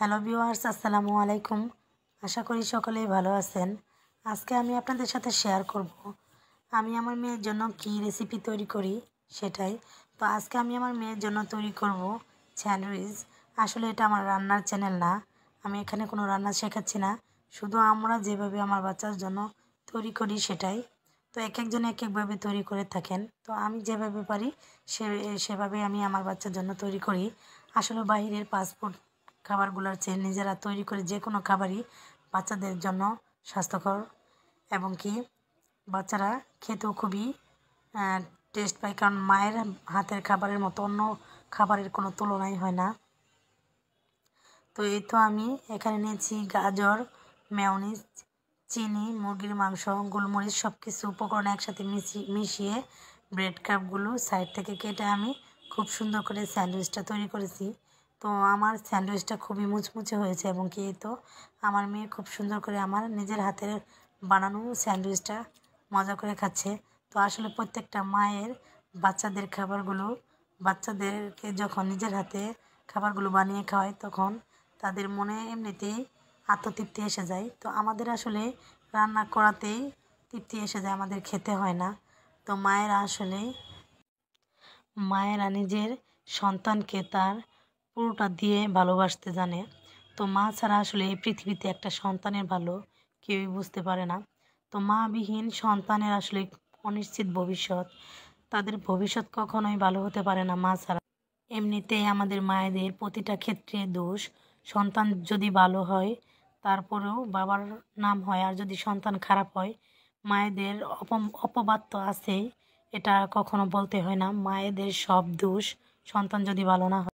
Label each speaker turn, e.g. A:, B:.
A: hello viewers আসসালামু আলাইকুম আশা করি সকলেই ভালো আছেন আজকে আমি আপনাদের সাথে শেয়ার করব আমি আমার মেয়ের জন্য কি রেসিপি তৈরি করি সেটাই তো আজকে আমি আমার মেয়ের জন্য তৈরি করব স্যান্ডউইচ আসলে এটা আমার রান্নার চ্যানেল না আমি এখানে কোনো রান্না শেখাচ্ছি না শুধু আমরা যেভাবে আমার বাচ্চার জন্য তৈরি করি সেটাই তো এক একজন এক একভাবে তৈরি করে থাকেন তো আমি যেভাবে পারি সে সেভাবে আমি আমার বাচ্চার জন্য তৈরি করি আসলে বাহিরের পাসপোর্ট খাবারগুলোর চেয়ে নিজেরা তৈরি করে যে কোনো খাবারই বাচ্চাদের জন্য স্বাস্থ্যকর এবং কি বাচ্চারা খেতেও খুবই টেস্ট পায় কারণ মায়ের হাতের খাবারের মতো অন্য খাবারের কোনো তুলনাই হয় না তো এই তো আমি এখানে নিয়েছি গাজর মেয়নিস চিনি মুরগির মাংস গোলমরিচ সব কিছু উপকরণ একসাথে মিশিয়ে ব্রেড কাপগুলো সাইড থেকে কেটে আমি খুব সুন্দর করে স্যান্ডউইচটা তৈরি করেছি তো আমার স্যান্ডউইচটা খুবই মুচমুচে হয়েছে এবং কি তো আমার মেয়ে খুব সুন্দর করে আমার নিজের হাতের বানানো স্যান্ডউইচটা মজা করে খাচ্ছে তো আসলে প্রত্যেকটা মায়ের বাচ্চাদের খাবারগুলো বাচ্চাদেরকে যখন নিজের হাতে খাবারগুলো বানিয়ে খাওয়ায় তখন তাদের মনে এমনিতেই আত্মতৃপ্তি এসে যায় তো আমাদের আসলে রান্না করাতেই তৃপ্তি এসে যায় আমাদের খেতে হয় না তো মায়েরা আসলে মায়েরা নিজের সন্তানকে তার পুরোটা দিয়ে ভালোবাসতে জানে তো মা ছাড়া আসলে এই পৃথিবীতে একটা সন্তানের ভালো কেউই বুঝতে পারে না তো মা বিহীন সন্তানের আসলে অনিশ্চিত ভবিষ্যৎ তাদের ভবিষ্যৎ কখনোই ভালো হতে পারে না মা ছাড়া এমনিতেই আমাদের মায়েদের প্রতিটা ক্ষেত্রে দোষ সন্তান যদি ভালো হয় তারপরেও বাবার নাম হয় আর যদি সন্তান খারাপ হয় মায়েদের অপবাদ তো আছেই এটা কখনো বলতে হয় না মায়েদের সব দোষ সন্তান যদি ভালো না হয়